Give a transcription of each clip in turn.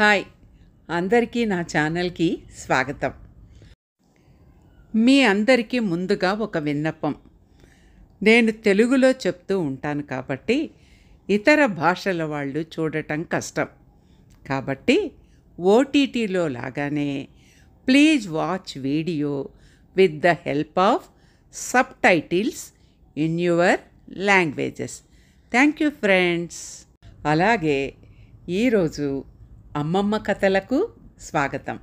hi అందరికీ నా ఛానల్కి స్వాగతం మీ అందరికీ ముందుగా ఒక విన్నపం నేను తెలుగులో చెప్తూ ఉంటాను కాబట్టి ఇతర భాషల వాళ్ళు చూడటం కష్టం కాబట్టి ఓటీటీలో లాగానే please watch video with the help of subtitles in your languages thank you friends అలాగే ఈరోజు అమ్మమ్మ కథలకు స్వాగతం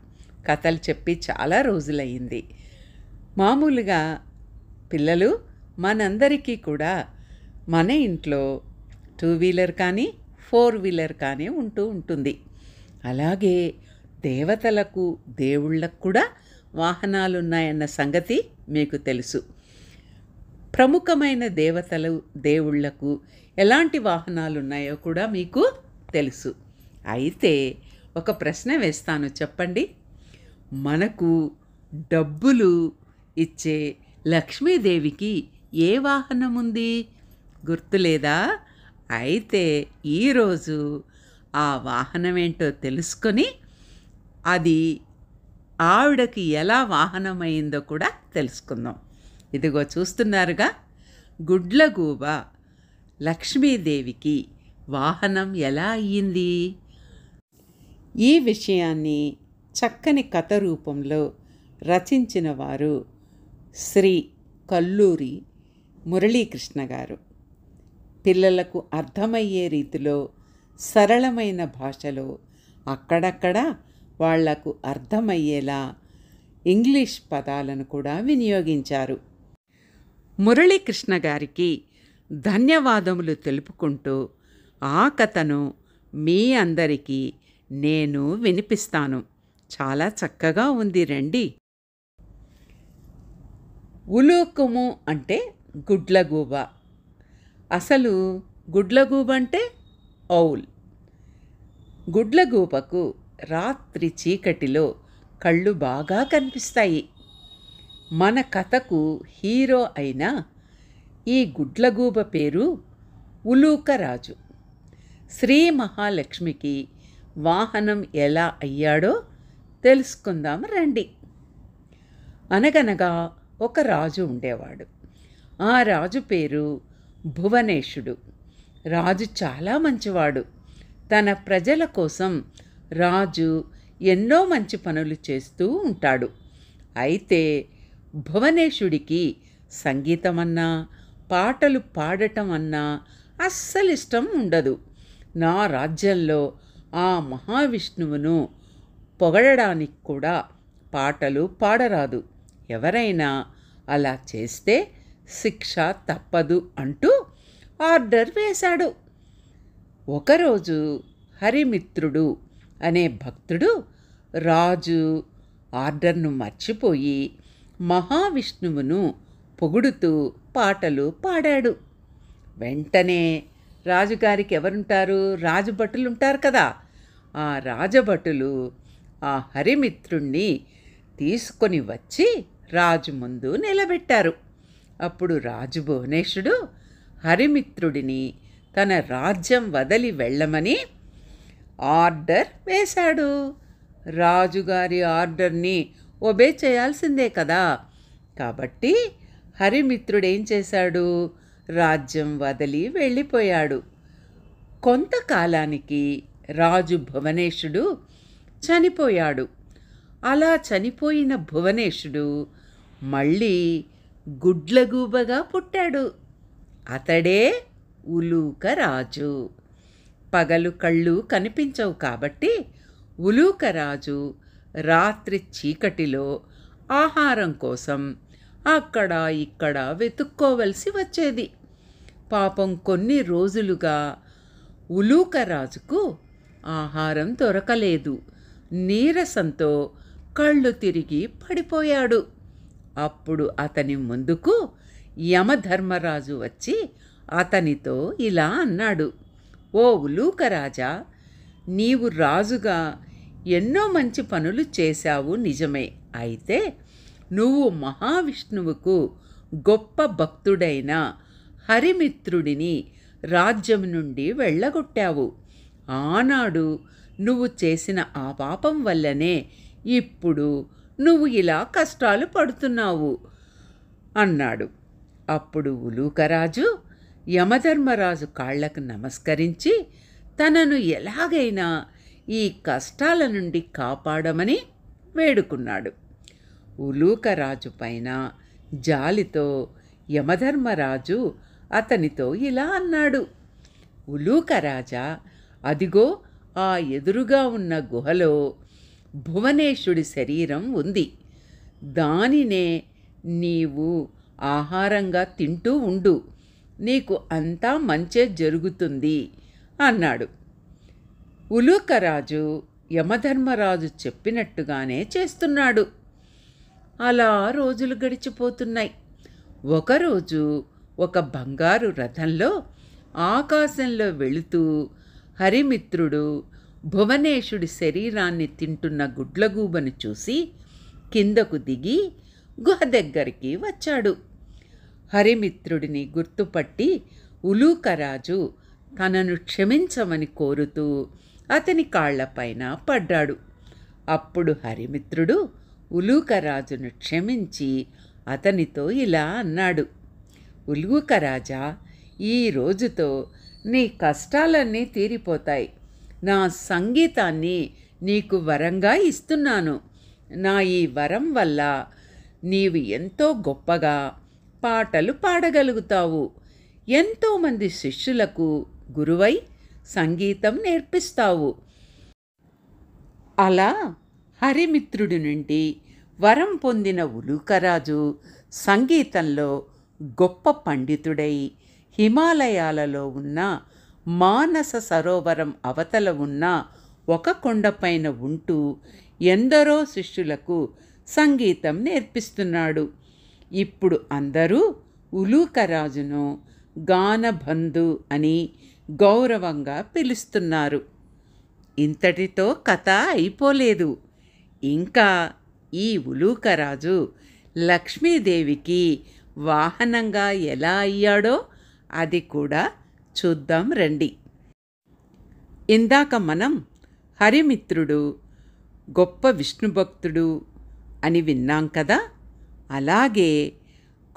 కథలు చెప్పి చాలా రోజులయ్యింది మామూలుగా పిల్లలు మనందరికీ కూడా మన ఇంట్లో టూ వీలర్ కానీ ఫోర్ వీలర్ కానీ ఉంటూ ఉంటుంది అలాగే దేవతలకు దేవుళ్ళకు కూడా వాహనాలు ఉన్నాయన్న సంగతి మీకు తెలుసు ప్రముఖమైన దేవతలు దేవుళ్లకు ఎలాంటి వాహనాలు ఉన్నాయో కూడా మీకు తెలుసు అయితే ఒక ప్రశ్న వేస్తాను చెప్పండి మనకు డబ్బులు ఇచ్చే లక్ష్మీదేవికి ఏ వాహనం ఉంది గుర్తులేదా అయితే ఈరోజు ఆ వాహనం ఏంటో తెలుసుకొని అది ఆవిడకి ఎలా వాహనమైందో కూడా తెలుసుకుందాం ఇదిగో చూస్తున్నారుగా గుడ్లగూబ లక్ష్మీదేవికి వాహనం ఎలా అయ్యింది ఈ విషయాన్ని చక్కని కథ రూపంలో రచించిన వారు శ్రీ కల్లూరి మురళీకృష్ణ గారు పిల్లలకు అర్థమయ్యే రీతిలో సరళమైన భాషలో అక్కడక్కడ వాళ్లకు అర్థమయ్యేలా ఇంగ్లీష్ పదాలను కూడా వినియోగించారు మురళీకృష్ణ గారికి ధన్యవాదములు తెలుపుకుంటూ ఆ కథను మీ అందరికీ నేను వినిపిస్తాను చాలా చక్కగా ఉంది రండి ఉలూకుము అంటే గుడ్లగూబ అసలు గుడ్లగూబ అంటే ఔల్ గుడ్లగూబకు రాత్రి చీకటిలో కళ్ళు బాగా కనిపిస్తాయి మన కథకు హీరో అయిన ఈ గుడ్లగూబ పేరు ఉలూకరాజు శ్రీ మహాలక్ష్మికి వాహనం ఎలా అయ్యాడో తెలుసుకుందాం రండి అనగనగా ఒక రాజు ఉండేవాడు ఆ రాజు పేరు భువనేశుడు రాజు చాలా మంచివాడు తన ప్రజల కోసం రాజు ఎన్నో మంచి పనులు చేస్తూ ఉంటాడు అయితే భువనేశుడికి సంగీతం అన్నా పాటలు పాడటం అన్నా అస్సలు ఇష్టం ఉండదు నా రాజ్యంలో ఆ మహావిష్ణువును పొగడడానికి కూడా పాటలు పాడరాదు ఎవరైనా అలా చేస్తే శిక్ష తప్పదు అంటూ ఆర్డర్ వేశాడు ఒకరోజు హరిమిత్రుడు అనే భక్తుడు రాజు ఆర్డర్ను మర్చిపోయి మహావిష్ణువును పొగుడుతూ పాటలు పాడాడు వెంటనే రాజుగారికి ఎవరుంటారు రాజు భటులుంటారు కదా ఆ రాజభటులు ఆ హరిమిత్రుణ్ణి తీసుకొని వచ్చి రాజు ముందు నిలబెట్టారు అప్పుడు రాజు భువనేశుడు హరిమిత్రుడిని తన రాజ్యం వదలి వెళ్ళమని ఆర్డర్ వేశాడు రాజుగారి ఆర్డర్ని ఒబే చేయాల్సిందే కదా కాబట్టి హరిమిత్రుడేం చేశాడు రాజ్యం వదిలి వెళ్ళిపోయాడు కొంతకాలానికి రాజు భువనేశుడు చనిపోయాడు అలా చనిపోయిన భువనేశుడు మళ్ళీ గుడ్లగూబగా పుట్టాడు అతడే ఉలూక రాజు పగలు కళ్ళు కనిపించవు కాబట్టి ఉలూక రాజు రాత్రి చీకటిలో ఆహారం కోసం అక్కడ ఇక్కడ వెతుక్కోవలసి వచ్చేది పాపం కొన్ని రోజులుగా ఉలూకరాజుకు ఆహారం దొరకలేదు నీరసంతో కళ్ళు తిరిగి పడిపోయాడు అప్పుడు అతని ముందుకు యమధర్మరాజు వచ్చి అతనితో ఇలా అన్నాడు ఓ ఉలూకరాజా నీవు రాజుగా ఎన్నో మంచి పనులు చేశావు నిజమే అయితే నువ్వు మహావిష్ణువుకు గొప్ప భక్తుడైన హరిమిత్రుడిని రాజ్యం నుండి వెళ్ళగొట్టావు ఆనాడు నువ్వు చేసిన ఆ పాపం వల్లనే ఇప్పుడు నువ్వు ఇలా కష్టాలు పడుతున్నావు అన్నాడు అప్పుడు ఉలూకరాజు యమధర్మరాజు కాళ్లకు నమస్కరించి తనను ఎలాగైనా ఈ కష్టాల నుండి కాపాడమని వేడుకున్నాడు ఉలూకరాజు పైన జాలితో యమధర్మరాజు అతనితో ఇలా అన్నాడు ఉలూకరాజా అదిగో ఆ ఎదురుగా ఉన్న గుహలో భువనేశుడి శరీరం ఉంది దానినే నీవు ఆహారంగా తింటూ ఉండు నీకు అంతా మంచే జరుగుతుంది అన్నాడు ఉలూకరాజు యమధర్మరాజు చెప్పినట్టుగానే చేస్తున్నాడు అలా రోజులు గడిచిపోతున్నాయి ఒకరోజు ఒక బంగారు రథంలో ఆకాశంలో వెళుతూ హరిమిత్రుడు భువనేశుడి శరీరాన్ని తింటున్న గుడ్లగూబను చూసి కిందకు దిగి గుహ దగ్గరికి వచ్చాడు హరిమిత్రుడిని గుర్తుపట్టి ఉలూకరాజు తనను క్షమించమని కోరుతూ అతని కాళ్లపైన పడ్డాడు అప్పుడు హరిమిత్రుడు ఉలూకరాజును క్షమించి అతనితో ఇలా అన్నాడు ఉలూకరాజా ఈ రోజుతో నీ కష్టాలన్నీ తీరిపోతాయి నా సంగీతాన్ని నీకు వరంగా ఇస్తున్నాను నా ఈ వరం వల్ల నీవు ఎంతో గొప్పగా పాటలు పాడగలుగుతావు ఎంతోమంది శిష్యులకు గురువై సంగీతం నేర్పిస్తావు అలా హరిమిత్రుడి నుండి వరం పొందిన ఉలూకరాజు సంగీతంలో గొప్ప పండితుడై హిమాలయాలలో ఉన్న మానస సరోవరం అవతల ఉన్న ఒక కొండపైన ఉంటూ ఎందరో శిష్యులకు సంగీతం నేర్పిస్తున్నాడు ఇప్పుడు అందరూ ఉలూకరాజును గానబంధు అని గౌరవంగా పిలుస్తున్నారు ఇంతటితో కథ అయిపోలేదు ఇంకా ఈ ఉలూకరాజు లక్ష్మీదేవికి వాహనంగా ఎలా అయ్యాడో అది కూడా చూద్దాం రండి ఇందాక మనం హరిమిత్రుడు గొప్ప విష్ణుభక్తుడు అని విన్నాం కదా అలాగే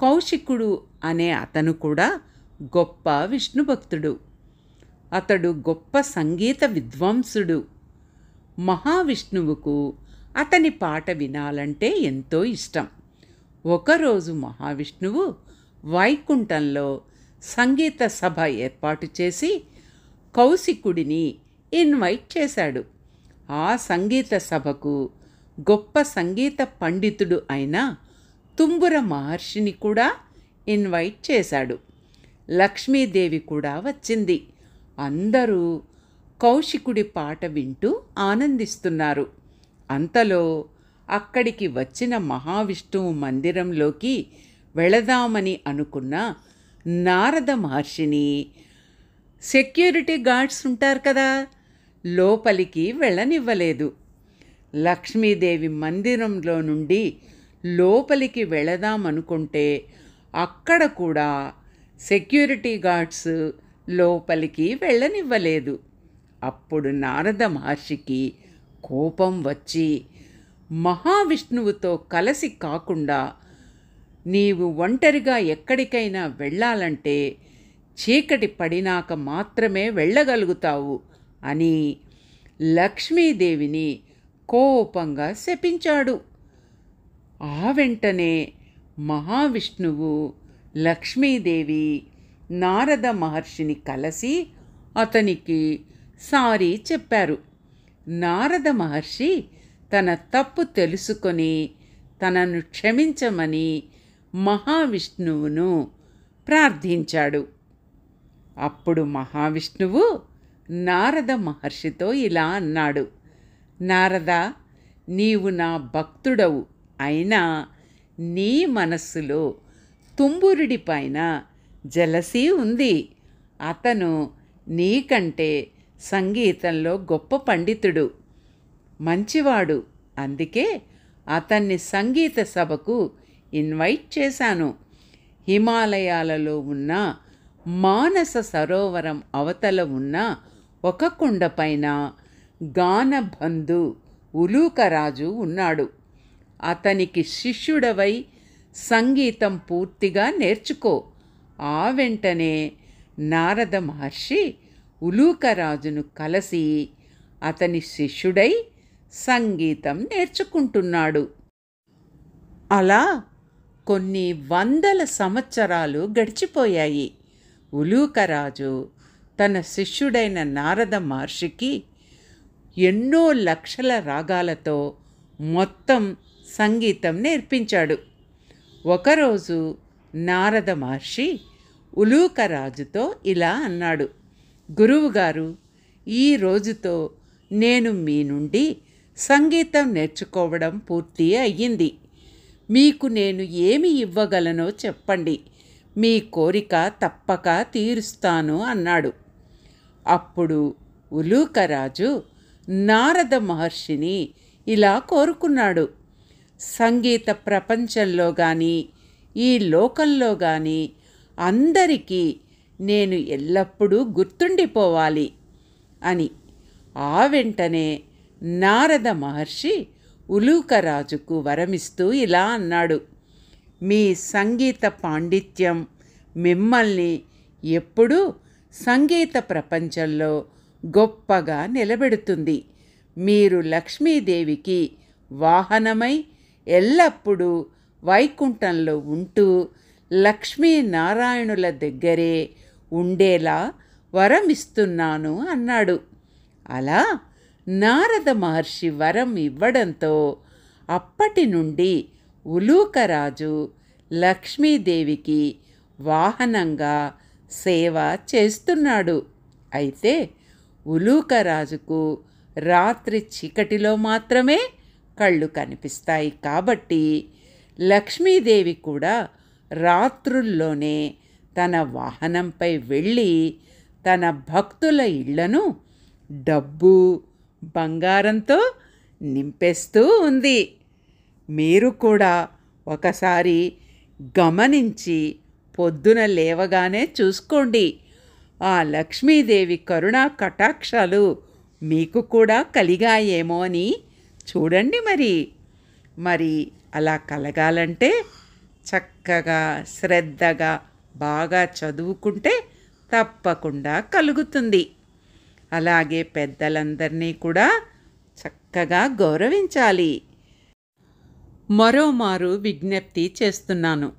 కౌశికుడు అనే అతను కూడా గొప్ప విష్ణుభక్తుడు అతడు గొప్ప సంగీత విద్వాంసుడు మహావిష్ణువుకు అతని పాట వినాలంటే ఎంతో ఇష్టం ఒకరోజు మహావిష్ణువు వైకుంఠంలో సంగీత సభ ఏర్పాటు చేసి కౌశికుడిని ఇన్వైట్ చేశాడు ఆ సంగీత సభకు గొప్ప సంగీత పండితుడు అయిన తుంబుర మహర్షిని కూడా ఇన్వైట్ చేశాడు లక్ష్మీదేవి కూడా వచ్చింది అందరూ కౌశికుడి పాట వింటూ ఆనందిస్తున్నారు అంతలో అక్కడికి వచ్చిన మహావిష్ణువు మందిరంలోకి వెళదామని అనుకున్న నారద మహర్షిని సెక్యూరిటీ గార్డ్స్ ఉంటారు కదా లోపలికి వెళ్ళనివ్వలేదు లక్ష్మీదేవి మందిరంలో నుండి లోపలికి వెళదామనుకుంటే అక్కడ కూడా సెక్యూరిటీ గార్డ్స్ లోపలికి వెళ్ళనివ్వలేదు అప్పుడు నారద మహర్షికి కోపం వచ్చి మహావిష్ణువుతో కలిసి కాకుండా నీవు ఒంటరిగా ఎక్కడికైనా వెళ్ళాలంటే చీకటి పడినాక మాత్రమే వెళ్ళగలుగుతావు అని లక్ష్మీదేవిని కోపంగా శపించాడు ఆ వెంటనే మహావిష్ణువు లక్ష్మీదేవి నారద మహర్షిని కలిసి అతనికి సారీ చెప్పారు నారద మహర్షి తన తప్పు తెలుసుకొని తనను క్షమించమని మహావిష్ణువును ప్రార్థించాడు అప్పుడు మహావిష్ణువు నారద మహర్షితో ఇలా అన్నాడు నారద నీవు నా భక్తుడవు అయినా నీ మనస్సులో తుంబురుడి పైన జలసి ఉంది అతను నీకంటే సంగీతంలో గొప్ప పండితుడు మంచివాడు అందుకే అతన్ని సంగీత సభకు ఇన్వైట్ చేశాను హిమాలయాలలో ఉన్న మానస సరోవరం అవతల ఉన్న ఒక కొండపైన గానబంధు ఉలూకరాజు ఉన్నాడు అతనికి శిష్యుడవై సంగీతం పూర్తిగా నేర్చుకో ఆ వెంటనే నారద మహర్షి ఉలూకరాజును కలిసి అతని శిష్యుడై సంగీతం నేర్చుకుంటున్నాడు అలా కొన్ని వందల సంవత్సరాలు గడిచిపోయాయి ఉలూకరాజు తన శిష్యుడైన నారద మహర్షికి ఎన్నో లక్షల రాగాలతో మొత్తం సంగీతం నేర్పించాడు ఒకరోజు నారద మహర్షి ఉలూకరాజుతో ఇలా అన్నాడు గురువుగారు ఈ రోజుతో నేను మీ నుండి సంగీతం నేర్చుకోవడం పూర్తి అయ్యింది మీకు నేను ఏమి ఇవ్వగలనో చెప్పండి మీ కోరిక తప్పక తీరుస్తాను అన్నాడు అప్పుడు ఉలూకరాజు నారద మహర్షిని ఇలా కోరుకున్నాడు సంగీత ప్రపంచంలో కానీ ఈ లోకంలో కానీ అందరికీ నేను ఎల్లప్పుడూ గుర్తుండిపోవాలి అని ఆ వెంటనే నారద మహర్షి ఉలూకరాజుకు వరమిస్తూ ఇలా అన్నాడు మీ సంగీత పాండిత్యం మిమ్మల్ని ఎప్పుడూ సంగీత ప్రపంచంలో గొప్పగా నిలబెడుతుంది మీరు లక్ష్మీదేవికి వాహనమై ఎల్లప్పుడూ వైకుంఠంలో ఉంటూ లక్ష్మీనారాయణుల దగ్గరే ఉండేలా వరమిస్తున్నాను అన్నాడు అలా నారద మహర్షి వరం ఇవ్వడంతో అప్పటి నుండి ఉలూకరాజు లక్ష్మీదేవికి వాహనంగా సేవ చేస్తున్నాడు అయితే ఉలూకరాజుకు రాత్రి చీకటిలో మాత్రమే కళ్ళు కనిపిస్తాయి కాబట్టి లక్ష్మీదేవి కూడా రాత్రుల్లోనే తన వాహనంపై వెళ్ళి తన భక్తుల ఇళ్లను డబ్బు బంగారంతో నింపేస్తూ ఉంది మీరు కూడా ఒకసారి గమనించి పొద్దున లేవగానే చూసుకోండి ఆ లక్ష్మీదేవి కరుణా కటాక్షాలు మీకు కూడా కలిగాయేమో అని చూడండి మరి మరి అలా కలగాలంటే చక్కగా శ్రద్ధగా బాగా చదువుకుంటే తప్పకుండా కలుగుతుంది అలాగే పెద్దలందరినీ కూడా చక్కగా గౌరవించాలి మరోమారు విజ్ఞప్తి చేస్తున్నాను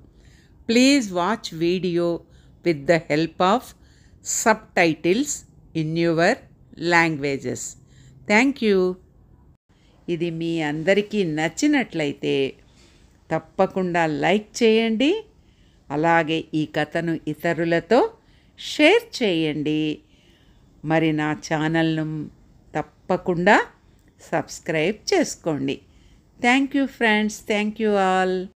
please watch video with the help of subtitles in your languages thank you ఇది మీ అందరికీ నచ్చినట్లయితే తప్పకుండా లైక్ చేయండి అలాగే ఈ కథను ఇతరులతో షేర్ చేయండి మరి నా ఛానల్ను తప్పకుండా సబ్స్క్రైబ్ చేసుకోండి thank you friends thank you all